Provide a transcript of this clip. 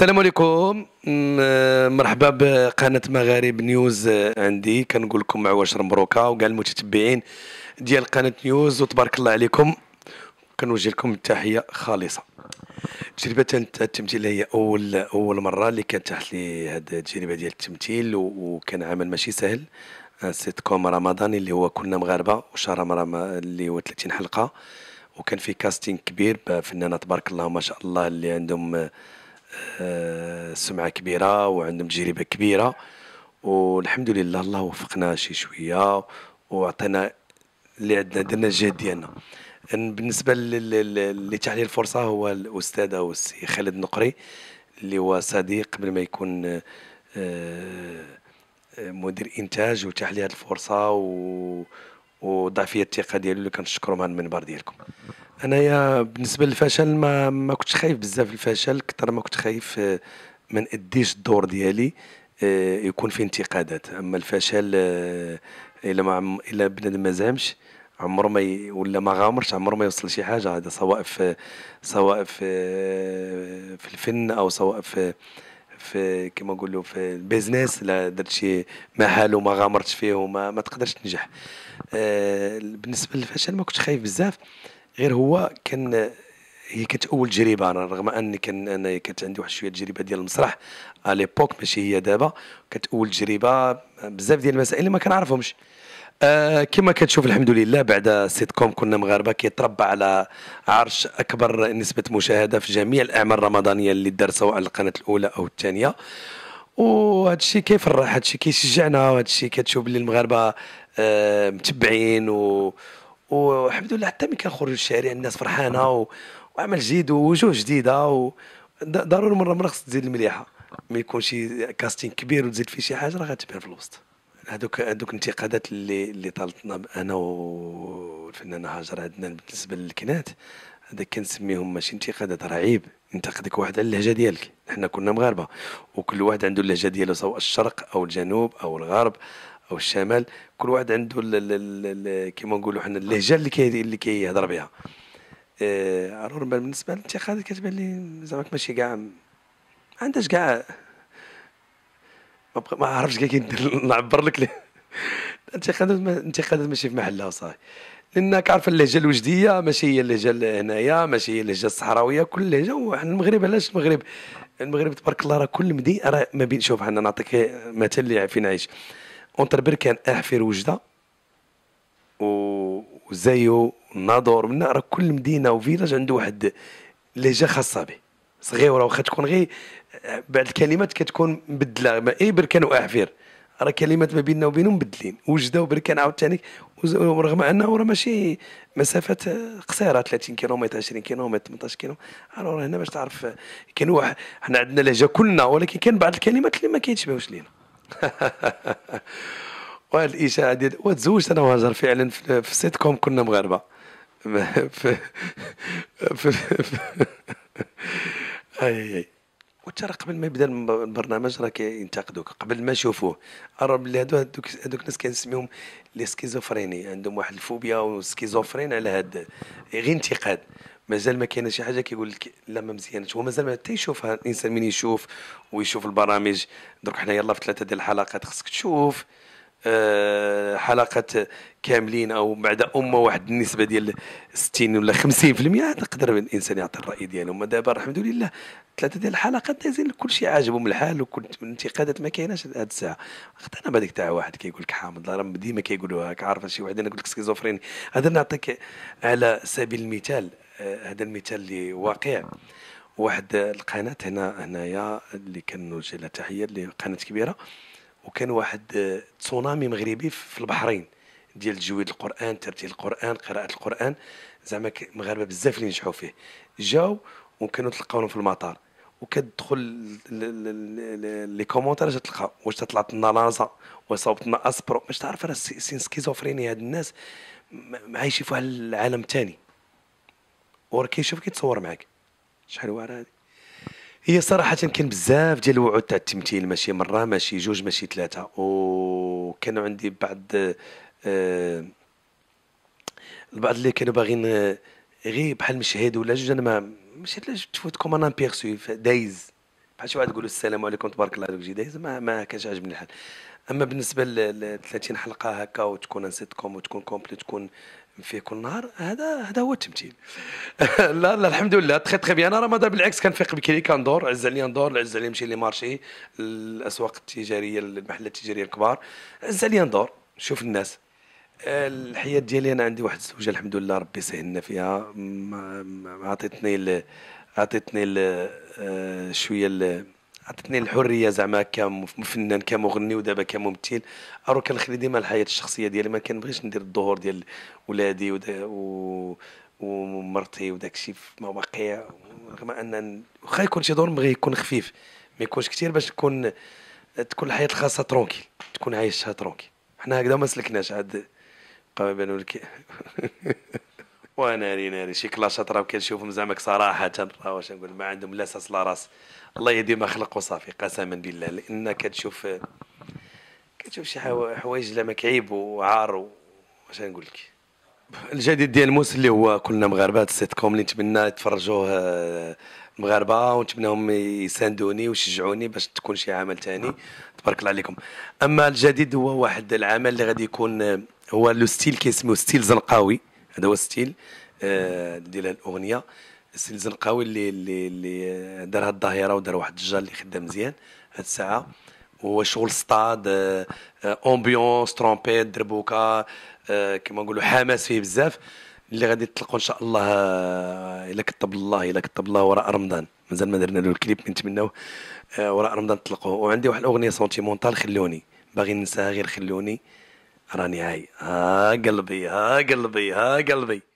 السلام عليكم مرحبا بقناة مغارب نيوز عندي كنقول لكم مع واش مبروكة وكاع المتتبعين ديال قناة نيوز وتبارك الله عليكم كنوجه لكم التحية خالصة تجربة التمثيل هي أول أول مرة اللي كانت تحت لي هاد التجربة ديال التمثيل وكان عمل ماشي سهل آه، سيت كوم رمضاني اللي هو كنا مغاربة وشهر اللي هو 30 حلقة وكان في كاستين كبير بفنانة تبارك الله ما شاء الله اللي عندهم آه، سمعه كبيره وعندهم تجربه كبيره والحمد لله الله وفقنا شي شويه وعطينا اللي عندنا درنا الجهد ديالنا بالنسبه لي الفرصه هو الاستاذ او السي خالد نقري اللي هو صديق قبل ما يكون آه، آه، مدير انتاج هذه الفرصه و وضعفيه الثقه ديالو اللي كنشكرو من المنبر ديالكم انايا بالنسبه للفشل ما ما كنتش خايف بزاف الفشل كثر ما كنت خايف آه، ما ناديش الدور ديالي آه، يكون في انتقادات اما الفشل آه، الا ما الا بنادم ما زامش عمره ما ي... ولا ما غامرش عمره ما يوصل شي حاجه هذا سواء في سواء في في الفن او سواء في في كما نقولوا في البيزنس لا درت شي محل وما غامرتش فيه وما ما تقدرش تنجح بالنسبه للفشل ما كنتش خايف بزاف غير هو كان هي كانت اول تجربه انا رغم اني كان انا كانت عندي واحد شويه تجربه ديال المسرح اليبوك ماشي هي دابا كانت اول تجربه بزاف ديال المسائل اللي ما كنعرفهمش آه كما كتشوف الحمد لله بعد سيت كوم كنا مغاربه كيتربى على عرش اكبر نسبه مشاهده في جميع الاعمال الرمضانيه اللي دار سواء القناه الاولى او الثانيه وهذا الشيء كيفرح هذا الشيء كيشجعنا وهذا الشيء كتشوف اللي المغاربه آه متبعين و والحمد لله حتى ملي كنخرج للشارع الناس فرحانه وعمل جديد ووجوه جديده و ضروري مره مره خص تزيد المليحه ما يكون شي كاستين كبير وتزيد فيه شي حاجه راه غتبان في الوسط هذوك هذوك الانتقادات اللي اللي طالتنا انا والفنانه هاجر عندنا بالنسبه للكنات هذا كنسميهم ماشي انتقادات راه عيب ينتقدك واحد على اللهجه ديالك حنا كنا مغاربه وكل واحد عنده اللهجه ديالو سواء الشرق او الجنوب او الغرب او الشمال كل واحد عنده كيما نقولوا حنا اللهجه اللي كي اللي كيهضر بها الور آه، بالنسبه للانتقادات كتبان لي زعما ماشي كاع ما عندهاش كاع ما, عرفتش كاع كندير نعبر لك الانتقادات الانتقادات ماشي في محلها صافي لانك عارف اللهجه الوجديه ماشي هي اللهجه هنايا ماشي هي اللهجه الصحراويه كل لهجه وحنا المغرب علاش المغرب المغرب تبارك الله راه كل مدينه راه ما بين شوف حنا نعطيك مثل اللي فين عايش اونتر بركان اه في وجده وزايو نادور من راه كل مدينه وفيلاج عنده واحد لهجه خاصه به صغيره واخا تكون غير بعض الكلمات كتكون مبدله اي بركان واعفير راه كلمات ما بيننا وبينهم مبدلين وجده وبركان عاوتاني يعني، ورغم انه راه ماشي مسافات قصيره 30 كيلومتر 20 كيلومتر 18 كيلومتر راه هنا باش تعرف كاين واحد حنا عندنا لهجه كلنا ولكن كاين بعض الكلمات اللي ما كيتشبهوش لينا وهاد الاشاعه ديال وتزوجت انا وهجر فعلا في السيت كوم كنا مغاربه أي اي وانت راه قبل ما يبدا البرنامج راه كينتقدوك قبل ما يشوفوه راه بلي هادو هادوك هادوك الناس كنسميهم لي سكيزوفريني عندهم واحد الفوبيا وسكيزوفرين على هاد غير انتقاد مازال ما كاينه شي حاجه كيقول لك لا ما مزيانش هو مازال ما يشوفها الانسان من يشوف ويشوف البرامج درك حنا يلا في ثلاثه ديال الحلقات خصك تشوف أه حلقات كاملين او بعد امه واحد النسبه ديال 60 ولا 50% تقدر الانسان يعطي الراي ديالهم ما دابا الحمد لله ثلاثه ديال الحلقات دازين كل شيء عاجبهم الحال وكل الانتقادات ما كايناش هاد الساعه انا بهذيك تاع واحد كيقول لك حامض راه ديما كيقولوها راك عارف شي واحد انا قلت لك سكيزوفريني هذا نعطيك على سبيل المثال هذا المثال اللي واقع واحد القناه هنا هنايا اللي كنوجه لها تحيه اللي قناه كبيره وكان واحد تسونامي مغربي في البحرين ديال تجويد القران ترتيل القران قراءه القران زعما مغاربه بزاف اللي نجحوا فيه جاو وكانوا تلقاوهم في المطار وكتدخل لي كومونتير تلقى واش طلعت لنا لازا وصوبت لنا اسبرو باش تعرف راه سكيزوفرينيا هاد الناس عايشين في واحد العالم ثاني وراه كيشوف كيتصور معاك شحال واعره هذه هي صراحة كان بزاف ديال الوعود تاع التمثيل ماشي مرة ماشي جوج ماشي ثلاثة وكانوا عندي بعض آه البعض اللي كانوا باغيين آه، غير بحال مشهد ولا جوج انا ما مشيت لاش تفوت كوم ان امبيرسو دايز بحال شي واحد يقول السلام عليكم تبارك الله دوك جي دايز ما, ما كانش عاجبني الحال اما بالنسبه ل 30 حلقه هكا وتكون ان سيت كوم وتكون كومبلي تكون فيه كل نهار هذا هذا هو التمثيل لا لا الحمد لله تخي تخي بيان انا رمضان بالعكس كنفيق بكري كندور عز عليا ندور عز عليا نمشي لي مارشي الاسواق التجاريه المحلات التجاريه الكبار عز عليا ندور نشوف الناس الحياه ديالي انا عندي واحد الزوجه الحمد لله ربي سهلنا فيها عطيتني عطيتني آه، شويه عطتني الحريه زعما كفنان كمغني ودابا كممثل ارو كنخلي ديما الحياه الشخصيه ديالي ما كنبغيش ندير الظهور ديال ولادي و ومرتي وداك الشيء في مواقع رغم ان واخا يكون شي دور بغي يكون خفيف ما يكونش كثير باش تكون تكون الحياه الخاصه ترونكي تكون عايشها ترونكي حنا هكذا ما سلكناش عاد بقى ما بانوا لك وناري ناري شي كلاشات راه كنشوفهم زعما صراحه راه واش نقول ما عندهم لا ساس لا راس الله ما خلق وصافي قسما بالله لان كتشوف كتشوف شي حوايج لا مكعيب وعار واش نقول لك الجديد ديال موس اللي هو كلنا مغاربه السيت كوم اللي نتمنى يتفرجوه مغاربه ونتمناهم يساندوني ويشجعوني باش تكون شي عمل ثاني تبارك الله عليكم اما الجديد هو واحد العمل اللي غادي يكون هو لو ستيل كيسميو ستيل زنقاوي هذا هو ستيل آه، ديال الاغنيه ستيل زنقاوي اللي اللي اللي دار هاد الظاهره ودار واحد الجال اللي خدام مزيان هاد الساعه هو شغل سطاد امبيونس ترومبيت دربوكه آه، كما نقولوا حماس فيه بزاف اللي غادي تطلقوا ان شاء الله آه، الا كتب الله الا كتب الله وراء رمضان مازال ما درنا له الكليب كنتمناو وراء رمضان تطلقوه وعندي واحد الاغنيه سونتيمونتال خلوني باغي ننساها غير خلوني راني هاي ها قلبي ها قلبي ها قلبي